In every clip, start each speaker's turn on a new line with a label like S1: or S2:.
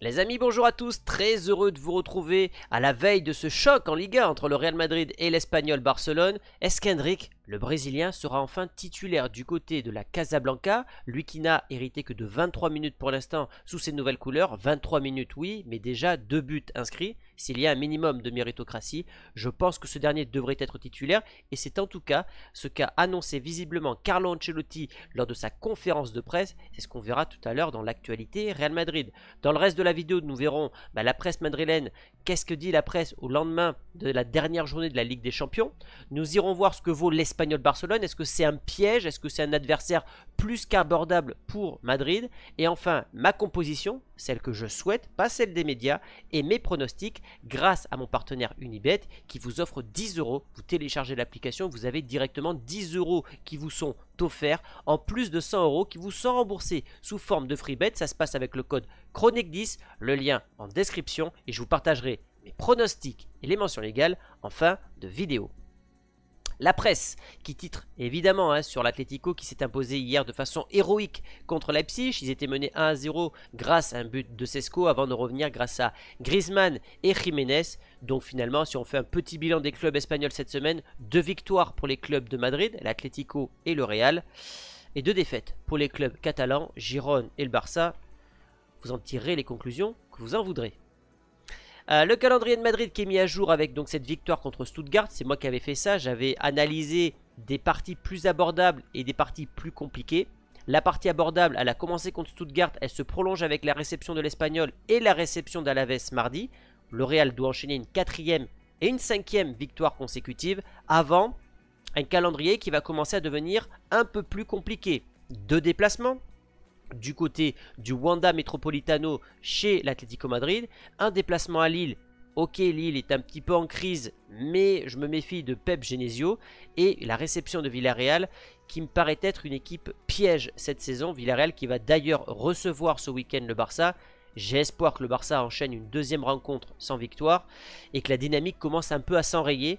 S1: Les amis, bonjour à tous, très heureux de vous retrouver à la veille de ce choc en Liga entre le Real Madrid et l'Espagnol Barcelone. qu'Hendrick, le Brésilien, sera enfin titulaire du côté de la Casablanca, lui qui n'a hérité que de 23 minutes pour l'instant sous ses nouvelles couleurs. 23 minutes oui, mais déjà deux buts inscrits s'il y a un minimum de méritocratie, je pense que ce dernier devrait être titulaire et c'est en tout cas ce qu'a annoncé visiblement Carlo Ancelotti lors de sa conférence de presse, c'est ce qu'on verra tout à l'heure dans l'actualité Real Madrid. Dans le reste de la vidéo, nous verrons bah, la presse madrilène, qu'est-ce que dit la presse au lendemain de la dernière journée de la Ligue des Champions. Nous irons voir ce que vaut l'Espagnol Barcelone, est-ce que c'est un piège, est-ce que c'est un adversaire plus qu'abordable pour Madrid. Et enfin, ma composition, celle que je souhaite, pas celle des médias, et mes pronostics grâce à mon partenaire Unibet qui vous offre 10 euros. Vous téléchargez l'application, vous avez directement 10 euros qui vous sont offerts en plus de 100 euros qui vous sont remboursés sous forme de free bet. Ça se passe avec le code Chronique10, le lien en description et je vous partagerai mes pronostics et les mentions légales en fin de vidéo. La presse, qui titre évidemment hein, sur l'Atlético qui s'est imposé hier de façon héroïque contre Leipzig. Ils étaient menés 1 à 0 grâce à un but de Sesco avant de revenir grâce à Griezmann et Jiménez. Donc finalement, si on fait un petit bilan des clubs espagnols cette semaine, deux victoires pour les clubs de Madrid, l'Atlético et le Real, et deux défaites pour les clubs catalans, Giron et le Barça. Vous en tirez les conclusions que vous en voudrez. Euh, le calendrier de Madrid qui est mis à jour avec donc cette victoire contre Stuttgart, c'est moi qui avais fait ça, j'avais analysé des parties plus abordables et des parties plus compliquées. La partie abordable, elle a commencé contre Stuttgart, elle se prolonge avec la réception de l'Espagnol et la réception d'Alaves mardi. Le Real doit enchaîner une quatrième et une cinquième victoire consécutive avant un calendrier qui va commencer à devenir un peu plus compliqué. Deux déplacements, du côté du Wanda Metropolitano chez l'Atlético Madrid. Un déplacement à Lille. Ok, Lille est un petit peu en crise, mais je me méfie de Pep Genesio. Et la réception de Villarreal, qui me paraît être une équipe piège cette saison. Villarreal qui va d'ailleurs recevoir ce week-end le Barça. J'ai que le Barça enchaîne une deuxième rencontre sans victoire et que la dynamique commence un peu à s'enrayer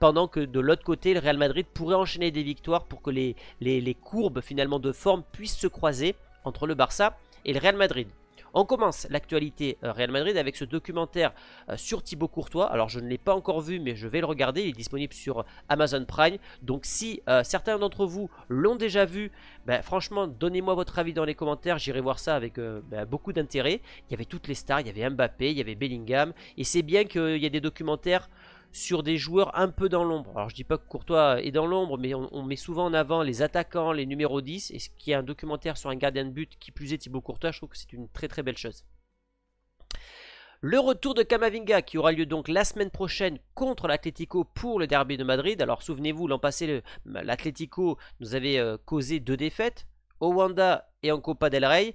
S1: pendant que de l'autre côté, le Real Madrid pourrait enchaîner des victoires pour que les, les, les, courbes finalement de forme puissent se croiser entre le Barça et le Real Madrid. On commence l'actualité euh, Real Madrid avec ce documentaire euh, sur Thibaut Courtois. Alors je ne l'ai pas encore vu mais je vais le regarder. Il est disponible sur Amazon Prime. Donc si euh, certains d'entre vous l'ont déjà vu, ben franchement donnez-moi votre avis dans les commentaires. J'irai voir ça avec ben, beaucoup d'intérêt. Il y avait toutes les stars, il y avait Mbappé, il y avait Bellingham. Et c'est bien qu'il y ait des documentaires sur des joueurs un peu dans l'ombre. Alors je dis pas que Courtois est dans l'ombre, mais on, met souvent en avant les attaquants, les numéros 10, et ce qui est un documentaire sur un gardien de but qui plus est Thibaut Courtois, je trouve que c'est une très très belle chose. Le retour de Kamavinga qui aura lieu donc la semaine prochaine contre l'Atlético pour le derby de Madrid. Alors souvenez-vous, l'an passé, l'Atlético nous avait euh, causé deux défaites, au Wanda et en Copa del Rey.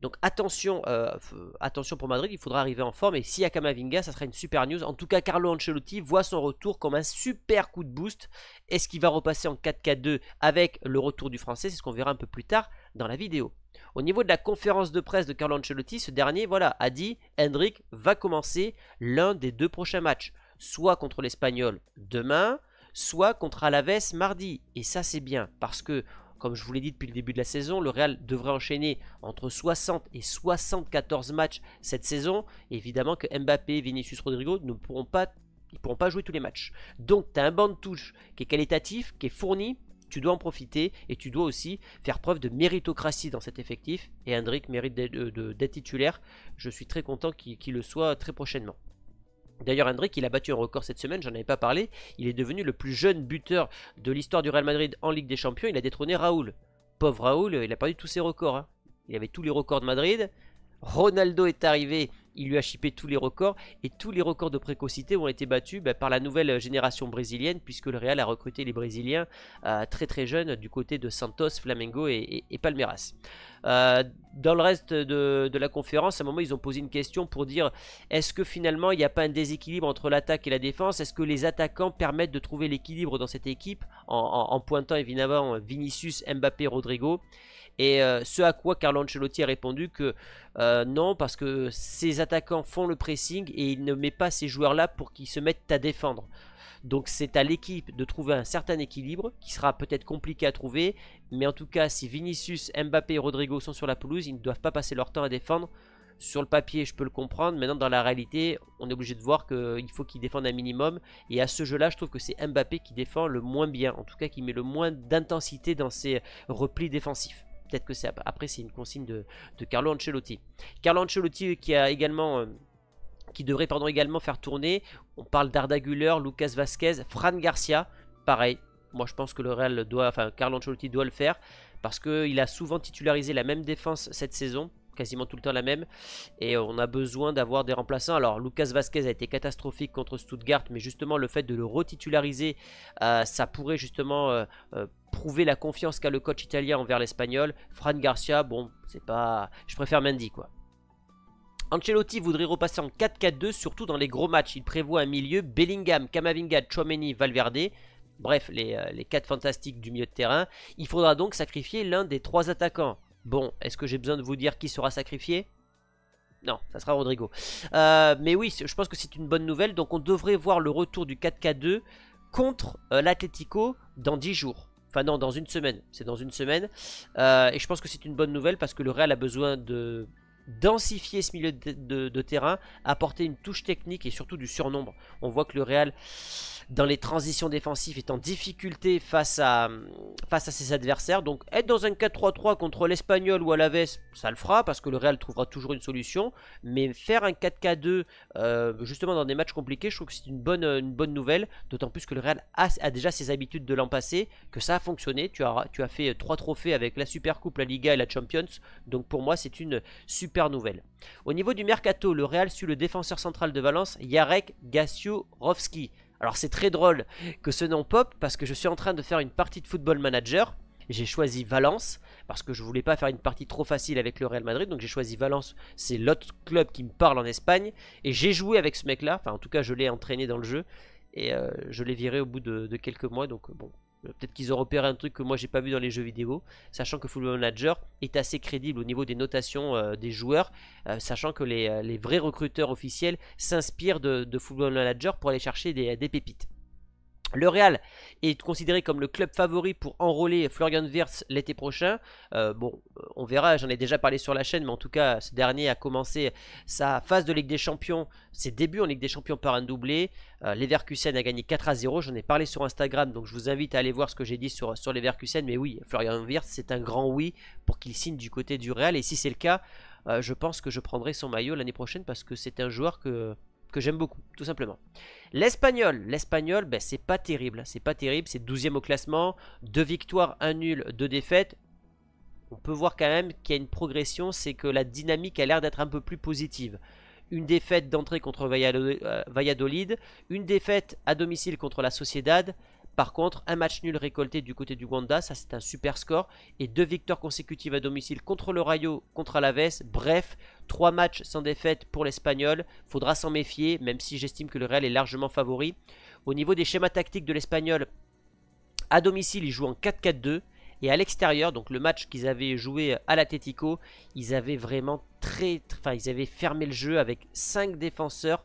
S1: Donc attention, euh, attention pour Madrid, il faudra arriver en forme. Et si y a Kamavinga, ça sera une super news. En tout cas, Carlo Ancelotti voit son retour comme un super coup de boost. Est-ce qu'il va repasser en 4 4 2 avec le retour du français C'est ce qu'on verra un peu plus tard dans la vidéo. Au niveau de la conférence de presse de Carlo Ancelotti, ce dernier voilà, a dit Hendrik va commencer l'un des deux prochains matchs, soit contre l'Espagnol demain, soit contre Alaves mardi. Et ça c'est bien parce que comme je vous l'ai dit depuis le début de la saison, le Real devrait enchaîner entre 60 et 74 matchs cette saison. évidemment que Mbappé, Vinicius Rodrigo ne pourront pas, ils pourront pas jouer tous les matchs. Donc tu as un banc de touche qui est qualitatif, qui est fourni, tu dois en profiter et tu dois aussi faire preuve de méritocratie dans cet effectif. Et Hendrik mérite d'être euh, titulaire. Je suis très content qu'il le soit très prochainement. D'ailleurs, Hendrik, il a battu un record cette semaine, j'en avais pas parlé. Il est devenu le plus jeune buteur de l'histoire du Real Madrid en Ligue des Champions. Il a détrôné Raoul. Pauvre Raoul, euh, il a perdu tous ses records. Hein. Il avait tous les records de Madrid. Ronaldo est arrivé il lui a chipé tous les records et tous les records de précocité ont été battus bah, par la nouvelle euh, génération brésilienne puisque le Real a recruté les Brésiliens euh, très très jeunes du côté de Santos, Flamengo et, Palmeiras. Euh, dans le reste de, la conférence, à un moment, ils ont posé une question pour dire est-ce que finalement il n'y a pas un déséquilibre entre l'attaque et la défense Est-ce que les attaquants permettent de trouver l'équilibre dans cette équipe en, en pointant évidemment Vinicius, Mbappé, Rodrigo et euh, ce à quoi Carlo Ancelotti a répondu que euh, non, parce que ses attaquants font le pressing et il ne met pas ces joueurs-là pour qu'ils se mettent à défendre. Donc c'est à l'équipe de trouver un certain équilibre qui sera peut-être compliqué à trouver. Mais en tout cas, si Vinicius, Mbappé et Rodrigo sont sur la pelouse, ils ne doivent pas passer leur temps à défendre. Sur le papier, je peux le comprendre. Maintenant, dans la réalité, on est obligé de voir qu'il faut qu'ils défendent un minimum. Et à ce jeu-là, je trouve que c'est Mbappé qui défend le moins bien. En tout cas, qui met le moins d'intensité dans ses replis défensifs. Peut-être que c'est après c'est une consigne de, Carlo Ancelotti. Carlo Ancelotti euh, qui a également... Euh, qui devrait pardon, également faire tourner, on parle d'Arda Lucas Vasquez, Fran Garcia, pareil, moi je pense que le Real doit, enfin Carlo Ancelotti doit le faire, parce qu'il a souvent titularisé la même défense cette saison, quasiment tout le temps la même. Et on a besoin d'avoir des remplaçants. Alors Lucas Vasquez a été catastrophique contre Stuttgart, mais justement le fait de le retitulariser, euh, ça pourrait justement euh, euh, prouver la confiance qu'a le coach italien envers l'espagnol. Fran Garcia, bon, c'est pas... Je préfère Mendy quoi. Ancelotti voudrait repasser en 4-4-2, surtout dans les gros matchs. Il prévoit un milieu Bellingham, Camavinga, Chouameni, Valverde. Bref, les, les quatre fantastiques du milieu de terrain. Il faudra donc sacrifier l'un des trois attaquants. Bon, est-ce que j'ai besoin de vous dire qui sera sacrifié non, ça sera Rodrigo. Euh, mais oui, je pense que c'est une bonne nouvelle. Donc on devrait voir le retour du 4K2 contre euh, l'Atletico dans 10 jours. Enfin non, dans une semaine. C'est dans une semaine. Euh, et je pense que c'est une bonne nouvelle parce que le Real a besoin de densifier ce milieu de terrain, apporter une touche technique et surtout du surnombre. On voit que le Real dans les transitions défensives, est en difficulté face à, euh, face à ses adversaires. Donc être dans un 4-3-3 contre l'Espagnol ou à Alaves, ça le fera parce que le Real trouvera toujours une solution. Mais faire un 4-4-2 euh, justement dans des matchs compliqués, je trouve que c'est une bonne, euh, une bonne nouvelle. D'autant plus que le Real a, déjà ses habitudes de l'an passé, que ça a fonctionné. Tu as, tu as fait trois trophées avec la Super Coupe, la Liga et la Champions. Donc pour moi, c'est une super nouvelle. Au niveau du mercato, le Real suit le défenseur central de Valence, Jarek Gaciorowski. Alors c'est très drôle que ce nom pop parce que je suis en train de faire une partie de Football Manager. J'ai choisi Valence parce que je voulais pas faire une partie trop facile avec le Real Madrid. Donc j'ai choisi Valence, c'est l'autre club qui me parle en Espagne. Et j'ai joué avec ce mec-là, enfin en tout cas je l'ai entraîné dans le jeu. Et euh, je l'ai viré au bout de quelques mois. Donc bon, euh, peut-être qu'ils ont repéré un truc que moi j'ai pas vu dans les jeux vidéo, sachant que Football Manager est assez crédible au niveau des notations euh, des joueurs, euh, sachant que les, vrais recruteurs officiels s'inspirent de, de, Football Manager pour aller chercher des pépites. Le Real est considéré comme le club favori pour enrôler Florian Wirtz l'été prochain. Euh, bon, euh, on verra, j'en ai déjà parlé sur la chaîne, mais en tout cas, ce dernier a commencé sa phase de Ligue des Champions, ses débuts en Ligue des Champions par un doublé. Euh, Leverkusen a gagné 4 à 0, j'en ai parlé sur Instagram, donc je vous invite à aller voir ce que j'ai dit sur, sur Leverkusen. Mais oui, Florian Wirth, c'est un grand oui pour qu'il signe du côté du Real. Et si c'est le cas, je pense que je prendrai son maillot l'année prochaine parce que c'est un joueur que que j'aime beaucoup, tout simplement. L'Espagnol, l'Espagnol, ben, c'est pas terrible, c'est pas terrible, c'est 12 e au classement, Deux victoires, un nul, deux défaites. On peut voir quand même qu'il y a une progression, c'est que la dynamique a l'air d'être un peu plus positive. Une défaite d'entrée contre Valladolid, euh, une défaite à domicile contre la Sociedad, par contre, un match nul récolté du côté du Wanda, ça c'est un super score. Et deux victoires consécutives à domicile contre le Rayo, contre Alaves. Bref, trois matchs sans défaite pour l'Espagnol. Faudra s'en méfier, même si j'estime que le Real est largement favori. Au niveau des schémas tactiques de l'Espagnol, à domicile, ils jouent en 4-4-2. Et à l'extérieur, donc le match qu'ils avaient joué à l'Atletico, ils avaient vraiment très, ils avaient fermé le jeu avec 5 défenseurs.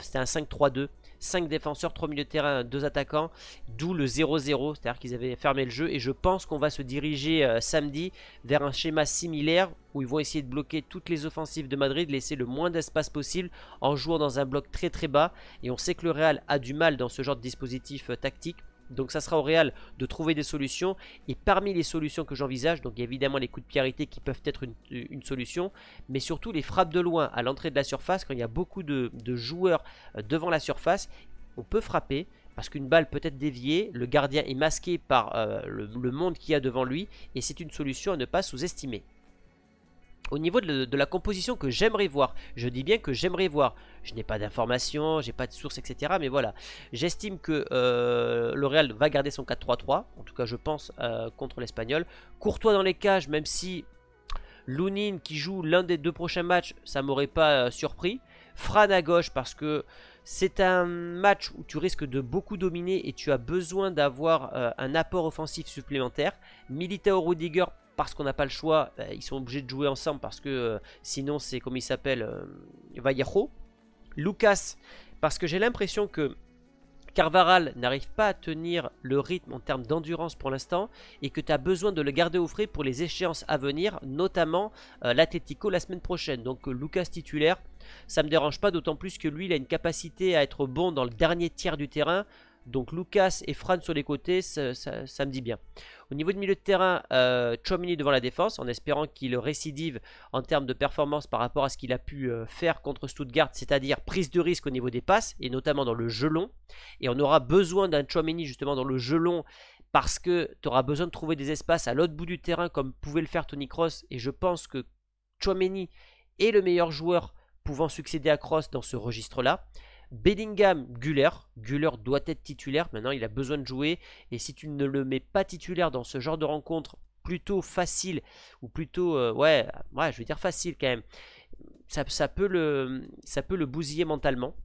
S1: C'était un 5-3-2. 5 défenseurs, 3 milieux de terrain, 2 attaquants, d'où le 0-0, c'est-à-dire qu'ils avaient fermé le jeu. Et je pense qu'on va se diriger euh, samedi vers un schéma similaire où ils vont essayer de bloquer toutes les offensives de Madrid, laisser le moins d'espace possible en jouant dans un bloc très très bas. Et on sait que le Real a du mal dans ce genre de dispositif euh, tactique. Donc ça sera au Real de trouver des solutions. Et parmi les solutions que j'envisage, donc il évidemment les coups de pied qui peuvent être une, solution, mais surtout les frappes de loin à l'entrée de la surface, quand il y a beaucoup de, joueurs euh, devant la surface, on peut frapper. Parce qu'une balle peut être déviée, le gardien est masqué par euh, le, le monde qu'il y a devant lui, et c'est une solution à ne pas sous-estimer au niveau de, la composition que j'aimerais voir. Je dis bien que j'aimerais voir. Je n'ai pas d'informations, j'ai pas de sources, etc. Mais voilà, j'estime que euh, L'Oréal va garder son 4-3-3. En tout cas, je pense euh, contre l'Espagnol. Courtois dans les cages, même si Lounine qui joue l'un des deux prochains matchs, ça m'aurait pas euh, surpris. Fran à gauche parce que c'est un match où tu risques de beaucoup dominer et tu as besoin d'avoir un apport offensif supplémentaire. Militao Rudiger parce qu'on n'a pas le choix, euh, ils sont obligés de jouer ensemble parce que euh, sinon c'est comme il s'appelle euh, Vallejo. Lucas, parce que j'ai l'impression que Carvaral n'arrive pas à tenir le rythme en termes d'endurance pour l'instant et que tu as besoin de le garder au frais pour les échéances à venir, notamment l'Atletico la semaine prochaine. Donc Lucas titulaire, ça me dérange pas, d'autant plus que lui il a une capacité à être bon dans le dernier tiers du terrain donc Lucas et Fran sur les côtés, ça, me dit bien. Au niveau de milieu de terrain, euh, devant la défense, en espérant qu'il récidive en termes de performance par rapport à ce qu'il a pu euh, faire contre Stuttgart, c'est-à-dire prise de risque au niveau des passes, et notamment dans le gelon. Et on aura besoin d'un Chomini justement dans le gelon. parce que tu auras besoin de trouver des espaces à l'autre bout du terrain, comme pouvait le faire Tony Cross, et je pense que Chomini est le meilleur joueur pouvant succéder à Cross dans ce registre-là. Bellingham, Guller. Guller doit être titulaire. Maintenant, il a besoin de jouer. Et si tu ne le mets pas titulaire dans ce genre de rencontre plutôt facile, ou plutôt, euh, ouais, ouais, je veux dire facile quand même, ça, ça, peut, le, ça peut le bousiller mentalement.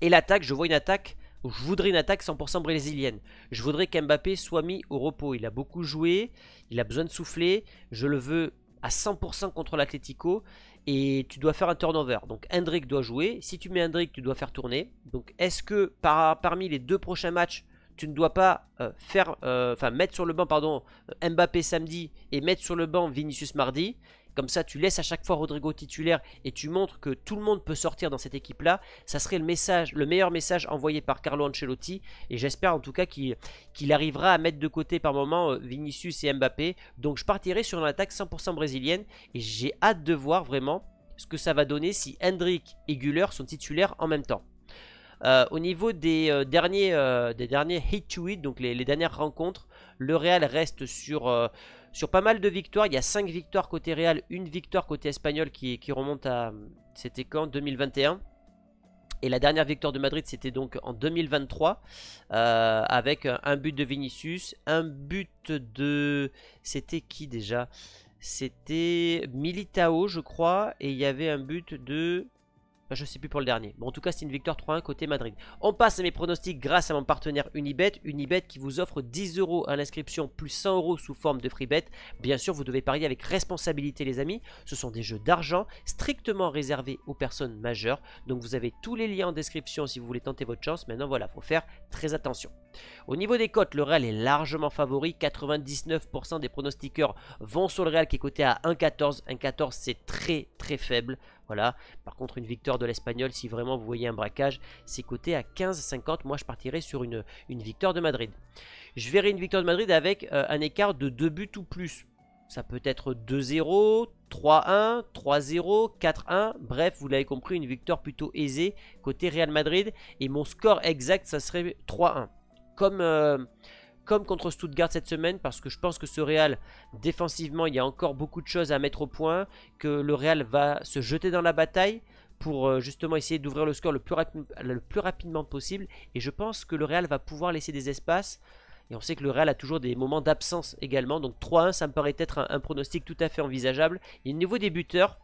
S1: Et l'attaque, je vois une attaque je voudrais une attaque 100% brésilienne. Je voudrais qu'Mbappé soit mis au repos. Il a beaucoup joué, il a besoin de souffler. Je le veux à 100% contre l'Atlético et tu dois faire un turnover. Donc Hendrick doit jouer. Si tu mets Hendrick, tu dois faire tourner. Donc est-ce que par, parmi les deux prochains matchs, tu ne dois pas euh, faire, euh, mettre sur le banc pardon, euh, Mbappé samedi et mettre sur le banc Vinicius mardi comme ça, tu laisses à chaque fois Rodrigo titulaire et tu montres que tout le monde peut sortir dans cette équipe-là. Ça serait le, message, le meilleur message envoyé par Carlo Ancelotti. Et j'espère en tout cas qu'il arrivera à mettre de côté par moment euh, Vinicius et Mbappé. Donc je partirai sur une attaque 100% brésilienne. Et j'ai hâte de voir vraiment ce que ça va donner si Hendrick et Guller sont titulaires en même temps. Euh, au niveau des, euh, derniers, derniers hit to hit, donc les, dernières rencontres, le Real reste sur sur pas mal de victoires, il y a 5 victoires côté Real, une victoire côté espagnol qui, remonte à... C'était quand 2021 et la dernière victoire de Madrid, c'était donc en 2023, euh, avec un but de Vinicius, un but de... C'était qui déjà C'était Militao, je crois, et il y avait un but de... Je bah, je sais plus pour le dernier. Bon, en tout cas, c'est une victoire 3-1 côté Madrid. On passe à mes pronostics grâce à mon partenaire Unibet. Unibet qui vous offre 10 euros à l'inscription plus 100 euros sous forme de free bet. Bien sûr, vous devez parier avec responsabilité, les amis. Ce sont des jeux d'argent strictement réservés aux personnes majeures. Donc, vous avez tous les liens en description si vous voulez tenter votre chance. Maintenant, voilà, faut faire très attention. Au niveau des cotes, le Real est largement favori. 99% des pronostiqueurs vont sur le Real qui est coté à 1,14. 1,14 c'est très très faible. Voilà. Par contre, une victoire de l'Espagnol, si vraiment vous voyez un braquage, c'est coté à 15,50. Moi, je partirais sur une, victoire de Madrid. Je verrai une victoire de Madrid avec euh, un écart de 2 buts ou plus. Ça peut être 2-0, 3-1, 3-0, 4-1. Bref, vous l'avez compris, une victoire plutôt aisée côté Real Madrid. Et mon score exact, ça serait 3-1 comme, euh, comme contre Stuttgart cette semaine parce que je pense que ce Real, défensivement, il y a encore beaucoup de choses à mettre au point, que le Real va se jeter dans la bataille pour euh, justement essayer d'ouvrir le score le plus, rapidement possible. Et je pense que le Real va pouvoir laisser des espaces. Et on sait que le Real a toujours des moments d'absence également. Donc 3-1, ça me paraît être un, pronostic tout à fait envisageable. Et niveau des buteurs,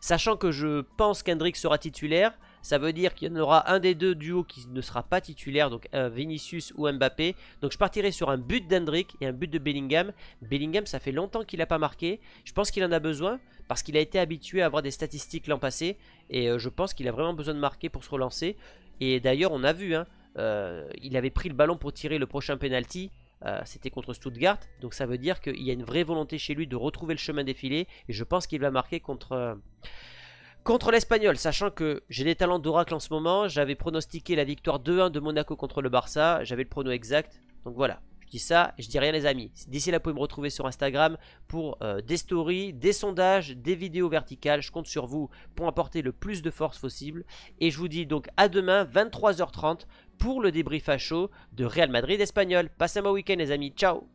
S1: sachant que je pense qu'Hendrick sera titulaire, ça veut dire qu'il y en aura un des deux duos qui ne sera pas titulaire, donc euh, Vinicius ou Mbappé. Donc je partirai sur un but d'Hendrick et un but de Bellingham. Bellingham, ça fait longtemps qu'il n'a pas marqué. Je pense qu'il en a besoin parce qu'il a été habitué à avoir des statistiques l'an passé. Et euh, je pense qu'il a vraiment besoin de marquer pour se relancer. Et d'ailleurs, on a vu, hein, euh, il avait pris le ballon pour tirer le prochain penalty. c'était contre Stuttgart. Donc ça veut dire qu'il y a une vraie volonté chez lui de retrouver le chemin défilé. Et je pense qu'il va marquer contre, contre l'Espagnol, sachant que j'ai des talents d'oracle en ce moment, j'avais pronostiqué la victoire 2-1 de Monaco contre le Barça, j'avais le prono exact, donc voilà. Je dis ça, je dis rien les amis. D'ici là, vous pouvez me retrouver sur Instagram pour euh, des stories, des sondages, des vidéos verticales. Je compte sur vous pour apporter le plus de force possible. Et je vous dis donc à demain, 23h30, pour le débrief à chaud de Real Madrid Espagnol. Passez un bon week-end les amis, ciao